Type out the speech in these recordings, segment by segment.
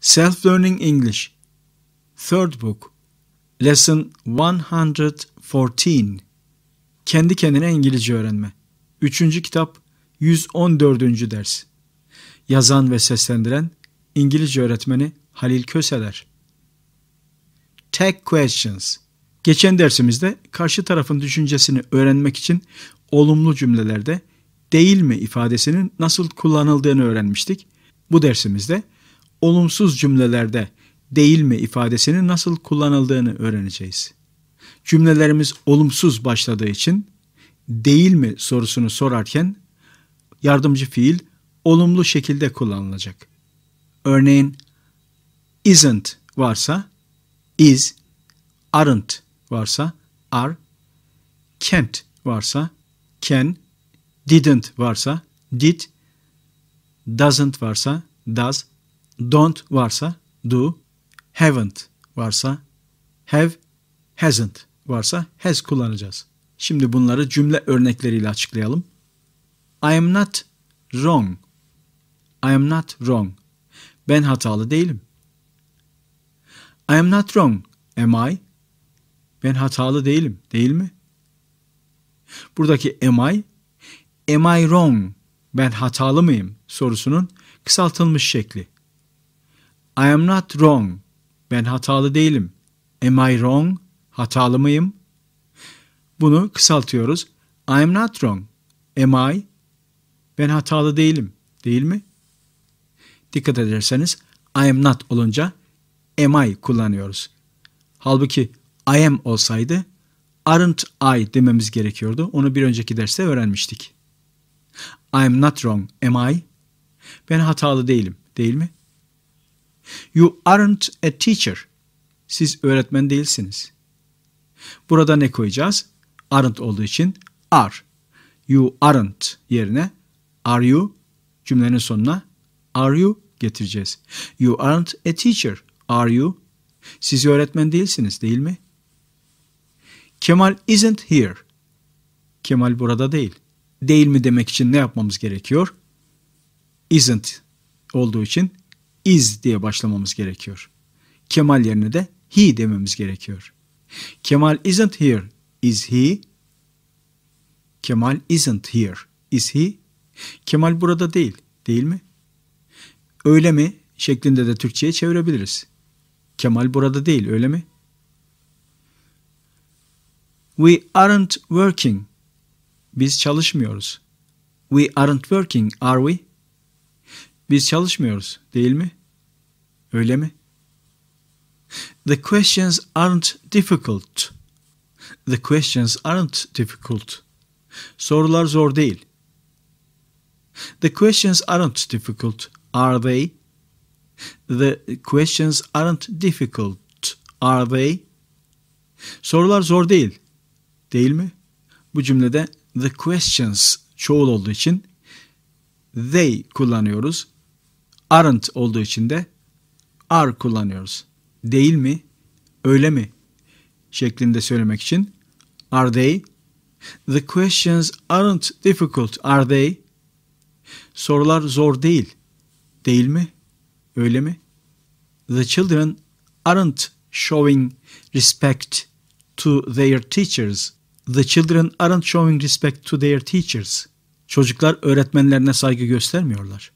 Self-Learning English Third Book Lesson 114 Kendi kendine İngilizce öğrenme 3. kitap 114. ders Yazan ve seslendiren İngilizce öğretmeni Halil Köseler Tag Questions Geçen dersimizde karşı tarafın düşüncesini öğrenmek için olumlu cümlelerde değil mi ifadesinin nasıl kullanıldığını öğrenmiştik. Bu dersimizde olumsuz cümlelerde değil mi ifadesinin nasıl kullanıldığını öğreneceğiz. Cümlelerimiz olumsuz başladığı için değil mi sorusunu sorarken yardımcı fiil olumlu şekilde kullanılacak. Örneğin isn't varsa is, aren't varsa are, can't varsa can, didn't varsa did, doesn't varsa does, Don't varsa do, haven't varsa have, hasn't varsa has kullanacağız. Şimdi bunları cümle örnekleriyle açıklayalım. I am not wrong. I am not wrong. Ben hatalı değilim. I am not wrong. Am I? Ben hatalı değilim, değil mi? Buradaki am I, am I wrong? Ben hatalı mıyım sorusunun kısaltılmış şekli. I am not wrong. Ben hatalı değilim. Am I wrong? Hatalı mıyım? Bunu kısaltıyoruz. I am not wrong. Am I? Ben hatalı değilim. Değil mi? Dikkat ederseniz I am not olunca am I kullanıyoruz. Halbuki I am olsaydı aren't I dememiz gerekiyordu. Onu bir önceki derste öğrenmiştik. I am not wrong, am I? Ben hatalı değilim, değil mi? You aren't a teacher. Siz öğretmen değilsiniz. Burada ne koyacağız? Aren't olduğu için are. You aren't yerine are you cümlenin sonuna are you getireceğiz. You aren't a teacher. Are you? Siz öğretmen değilsiniz değil mi? Kemal isn't here. Kemal burada değil. Değil mi demek için ne yapmamız gerekiyor? Isn't olduğu için iz diye başlamamız gerekiyor. Kemal yerine de he dememiz gerekiyor. Kemal isn't here. Is he? Kemal isn't here. Is he? Kemal burada değil, değil mi? Öyle mi? şeklinde de Türkçe'ye çevirebiliriz. Kemal burada değil, öyle mi? We aren't working. Biz çalışmıyoruz. We aren't working, are we? Biz çalışmıyoruz, değil mi? Öyle mi? The questions aren't difficult. The questions aren't difficult. Sorular zor değil. The questions aren't difficult, are they? The questions aren't difficult, are they? Sorular zor değil, değil mi? Bu cümlede the questions çoğul olduğu için they kullanıyoruz. Aren't olduğu için de are kullanıyoruz. Değil mi? Öyle mi? şeklinde söylemek için are they? The questions aren't difficult, are they? Sorular zor değil. Değil mi? Öyle mi? The children aren't showing respect to their teachers. The children aren't showing respect to their teachers. Çocuklar öğretmenlerine saygı göstermiyorlar.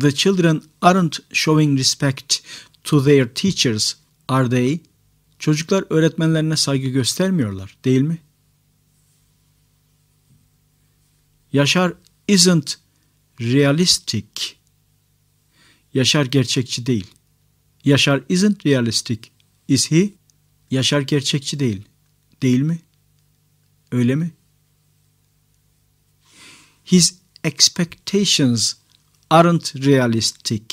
The children aren't showing respect to their teachers are they? Çocuklar öğretmenlerine saygı göstermiyorlar, değil mi? Yaşar isn't realistic. Yaşar gerçekçi değil. Yaşar isn't realistic. Is he? Yaşar gerçekçi değil. Değil mi? Öyle mi? His expectations aren't realistic.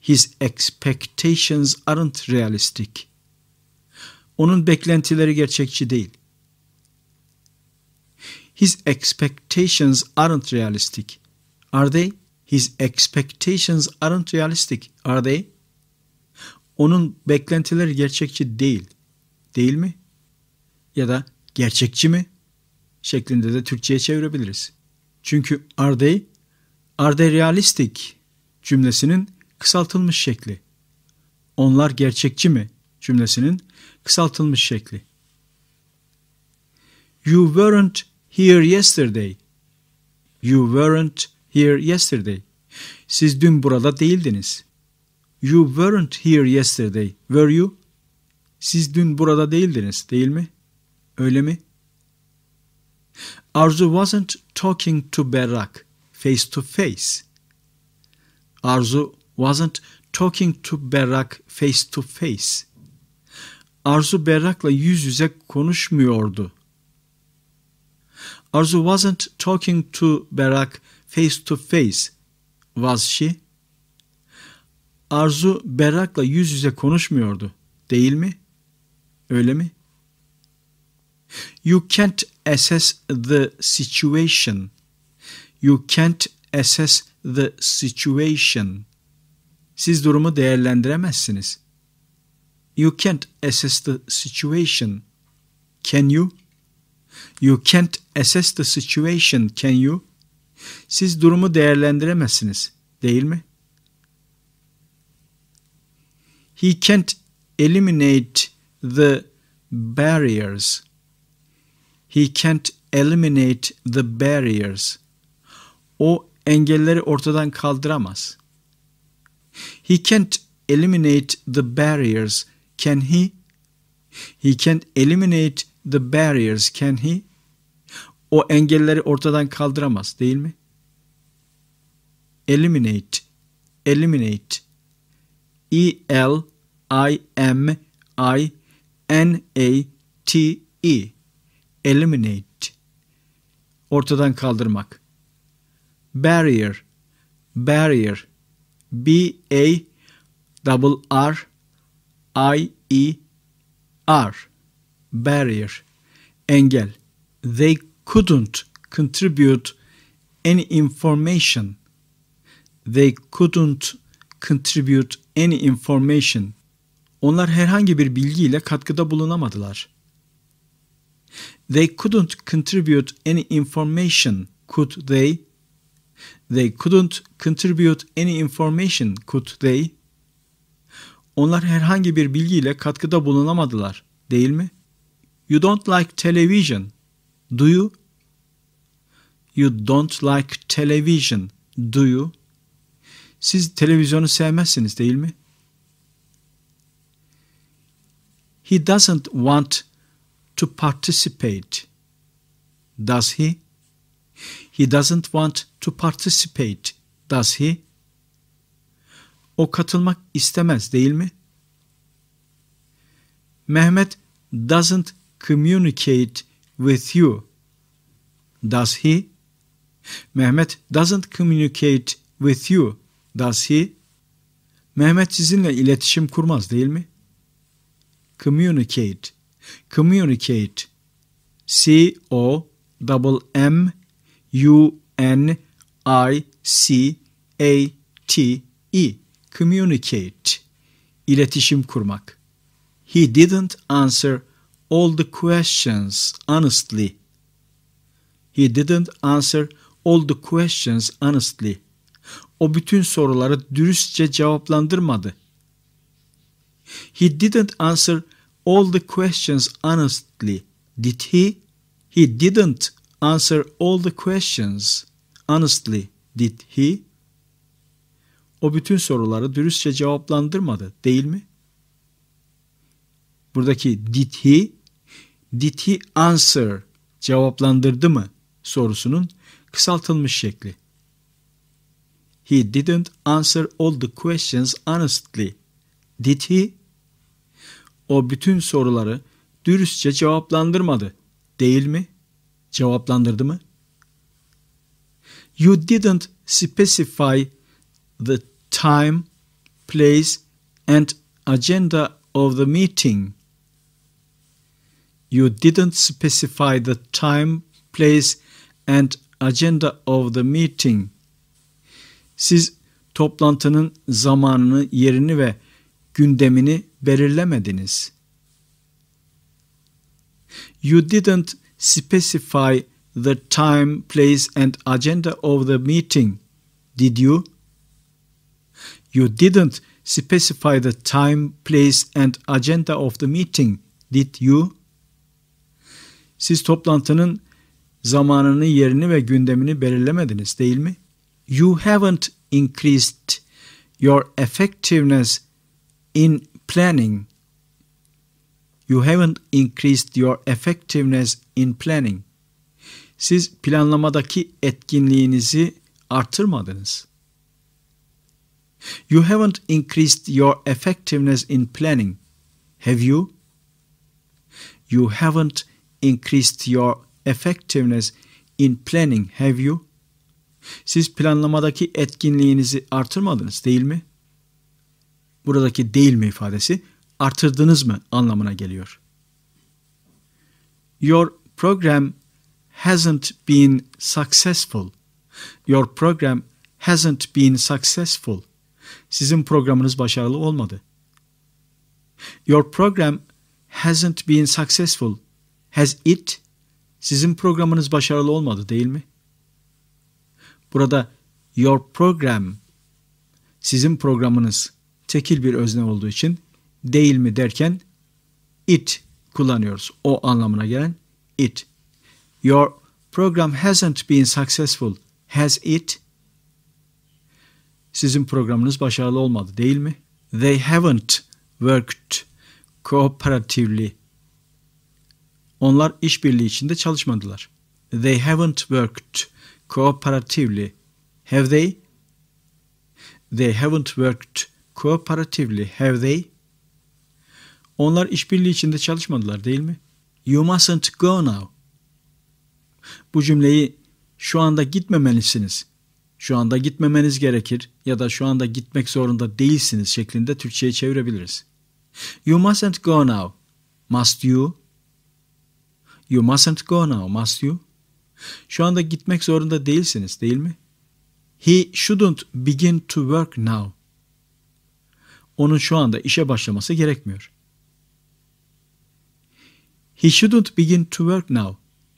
His expectations aren't realistic. Onun beklentileri gerçekçi değil. His expectations aren't realistic. Are they? His expectations aren't realistic. Are they? Onun beklentileri gerçekçi değil. Değil mi? Ya da gerçekçi mi? Şeklinde de Türkçe'ye çevirebiliriz. Çünkü are they? Are they realistic? cümlesinin kısaltılmış şekli. Onlar gerçekçi mi cümlesinin kısaltılmış şekli. You weren't here yesterday. You weren't here yesterday. Siz dün burada değildiniz. You weren't here yesterday. Were you? Siz dün burada değildiniz, değil mi? Öyle mi? Arzu wasn't talking to Berak face to face. Arzu wasn't talking to Berrak face to face. Arzu Berrak'la yüz yüze konuşmuyordu. Arzu wasn't talking to Berrak face to face, was she? Arzu Berrak'la yüz yüze konuşmuyordu, değil mi? Öyle mi? You can't assess the situation. You can't assess the situation. Siz durumu değerlendiremezsiniz. You can't assess the situation. Can you? You can't assess the situation. Can you? Siz durumu değerlendiremezsiniz, değil mi? He can't eliminate the barriers. He can't eliminate the barriers. O engelleri ortadan kaldıramaz. He can't eliminate the barriers, can he? He can't eliminate the barriers, can he? O engelleri ortadan kaldıramaz, değil mi? Eliminate, eliminate. E L I M I N A T E. Eliminate. Ortadan kaldırmak. Barrier, barrier B A double R I E R barrier engel they couldn't contribute any information they couldn't contribute any information onlar herhangi bir bilgiyle katkıda bulunamadılar. They couldn't contribute any information could they They couldn't contribute any information, could they? Onlar herhangi bir bilgiyle katkıda bulunamadılar, değil mi? You don't like television, do you? You don't like television, do you? Siz televizyonu sevmezsiniz, değil mi? He doesn't want to participate. Does he? He doesn't want to participate, does he? O katılmak istemez değil mi? Mehmet doesn't communicate with you, does he? Mehmet doesn't communicate with you, does he? Mehmet sizinle iletişim kurmaz değil mi? Communicate, communicate, C-O-M-M U N I C A T E communicate iletişim kurmak. He didn't answer all the questions honestly. He didn't answer all the questions honestly. O bütün soruları dürüstçe cevaplandırmadı. He didn't answer all the questions honestly. Did he? He didn't answer all the questions honestly did he? O bütün soruları dürüstçe cevaplandırmadı değil mi? Buradaki did he, did he answer cevaplandırdı mı sorusunun kısaltılmış şekli. He didn't answer all the questions honestly. Did he? O bütün soruları dürüstçe cevaplandırmadı değil mi? cevaplandırdı mı? You didn't specify the time, place and agenda of the meeting. You didn't specify the time, place and agenda of the meeting. Siz toplantının zamanını, yerini ve gündemini belirlemediniz. You didn't specify the time, place and agenda of the meeting. Did you? You didn't specify the time, place and agenda of the meeting. Did you? Siz toplantının zamanını, yerini ve gündemini belirlemediniz değil mi? You haven't increased your effectiveness in planning You haven't increased your effectiveness in planning. Siz planlamadaki etkinliğinizi artırmadınız. You haven't increased your effectiveness in planning. Have you? You haven't increased your effectiveness in planning. Have you? Siz planlamadaki etkinliğinizi artırmadınız değil mi? Buradaki değil mi ifadesi artırdınız mı anlamına geliyor. Your program hasn't been successful. Your program hasn't been successful. Sizin programınız başarılı olmadı. Your program hasn't been successful. Has it? Sizin programınız başarılı olmadı değil mi? Burada your program sizin programınız tekil bir özne olduğu için değil mi derken it kullanıyoruz. O anlamına gelen it. Your program hasn't been successful. Has it? Sizin programınız başarılı olmadı değil mi? They haven't worked cooperatively. Onlar işbirliği içinde çalışmadılar. They haven't worked cooperatively. Have they? They haven't worked cooperatively. Have they? Onlar işbirliği içinde çalışmadılar değil mi? You mustn't go now. Bu cümleyi şu anda gitmemelisiniz. Şu anda gitmemeniz gerekir ya da şu anda gitmek zorunda değilsiniz şeklinde Türkçe'ye çevirebiliriz. You mustn't go now. Must you? You mustn't go now, must you? Şu anda gitmek zorunda değilsiniz, değil mi? He shouldn't begin to work now. Onun şu anda işe başlaması gerekmiyor. He shouldn't begin to work now.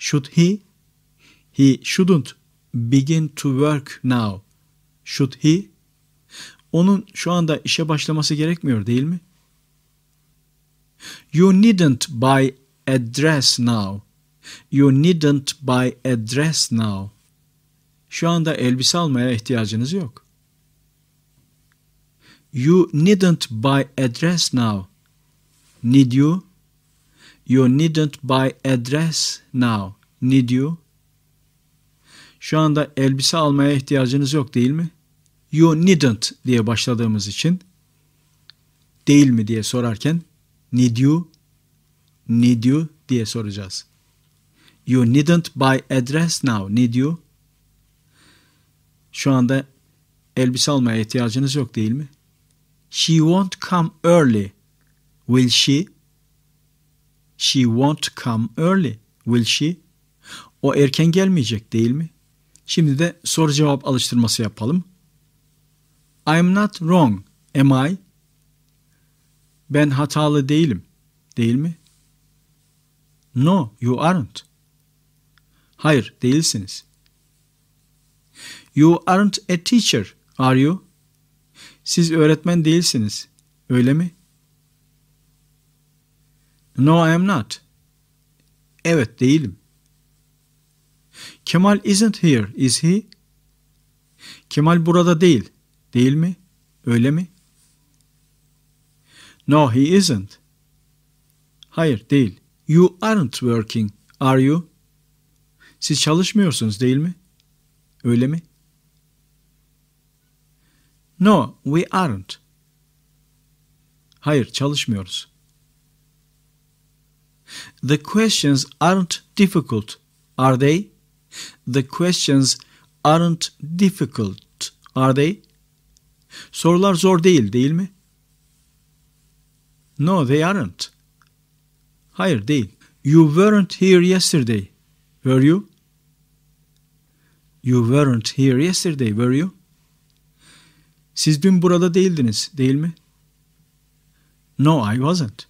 Should he? He shouldn't begin to work now. Should he? Onun şu anda işe başlaması gerekmiyor değil mi? You needn't buy a dress now. You needn't buy a dress now. Şu anda elbise almaya ihtiyacınız yok. You needn't buy a dress now. Need you? You needn't buy a dress now, need you? Şu anda elbise almaya ihtiyacınız yok değil mi? You needn't diye başladığımız için değil mi diye sorarken need you, need you diye soracağız. You needn't buy a dress now, need you? Şu anda elbise almaya ihtiyacınız yok değil mi? She won't come early, will she? She won't come early, will she? O erken gelmeyecek değil mi? Şimdi de soru cevap alıştırması yapalım. I'm not wrong, am I? Ben hatalı değilim, değil mi? No, you aren't. Hayır, değilsiniz. You aren't a teacher, are you? Siz öğretmen değilsiniz, öyle mi? No, I am not. Evet, değilim. Kemal isn't here, is he? Kemal burada değil, değil mi? Öyle mi? No, he isn't. Hayır, değil. You aren't working, are you? Siz çalışmıyorsunuz değil mi? Öyle mi? No, we aren't. Hayır, çalışmıyoruz. The questions aren't difficult, are they? The questions aren't difficult, are they? Sorular zor değil, değil mi? No, they aren't. Hayır, değil. You weren't here yesterday, were you? You weren't here yesterday, were you? Siz dün burada değildiniz, değil mi? No, I wasn't.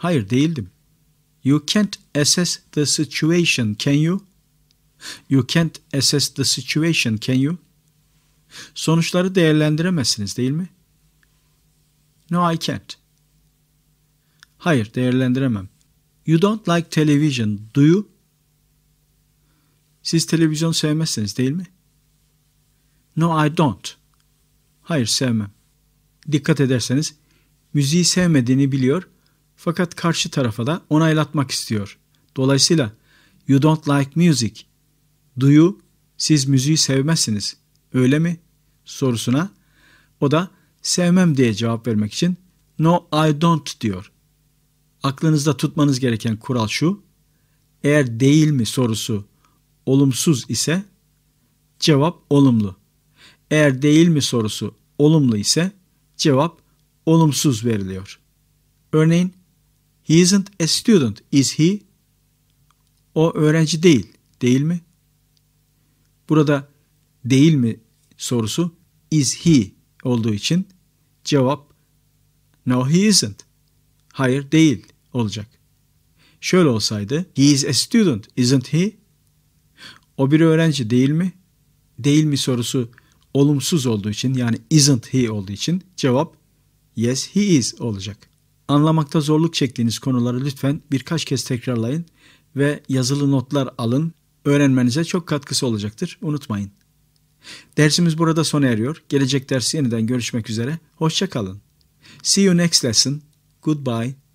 Hayır değildim. You can't assess the situation, can you? You can't assess the situation, can you? Sonuçları değerlendiremezsiniz değil mi? No, I can't. Hayır, değerlendiremem. You don't like television, do you? Siz televizyon sevmezsiniz değil mi? No, I don't. Hayır, sevmem. Dikkat ederseniz müziği sevmediğini biliyor fakat karşı tarafa da onaylatmak istiyor. Dolayısıyla you don't like music. Do you? Siz müziği sevmezsiniz. Öyle mi? sorusuna o da sevmem diye cevap vermek için no I don't diyor. Aklınızda tutmanız gereken kural şu. Eğer değil mi sorusu olumsuz ise cevap olumlu. Eğer değil mi sorusu olumlu ise cevap olumsuz veriliyor. Örneğin He isn't a student, is he? O öğrenci değil, değil mi? Burada değil mi sorusu is he olduğu için cevap no he isn't. Hayır değil olacak. Şöyle olsaydı he is a student, isn't he? O bir öğrenci değil mi? Değil mi sorusu olumsuz olduğu için yani isn't he olduğu için cevap yes he is olacak. Anlamakta zorluk çektiğiniz konuları lütfen birkaç kez tekrarlayın ve yazılı notlar alın. Öğrenmenize çok katkısı olacaktır. Unutmayın. Dersimiz burada sona eriyor. Gelecek dersi yeniden görüşmek üzere. Hoşça kalın. See you next lesson. Goodbye.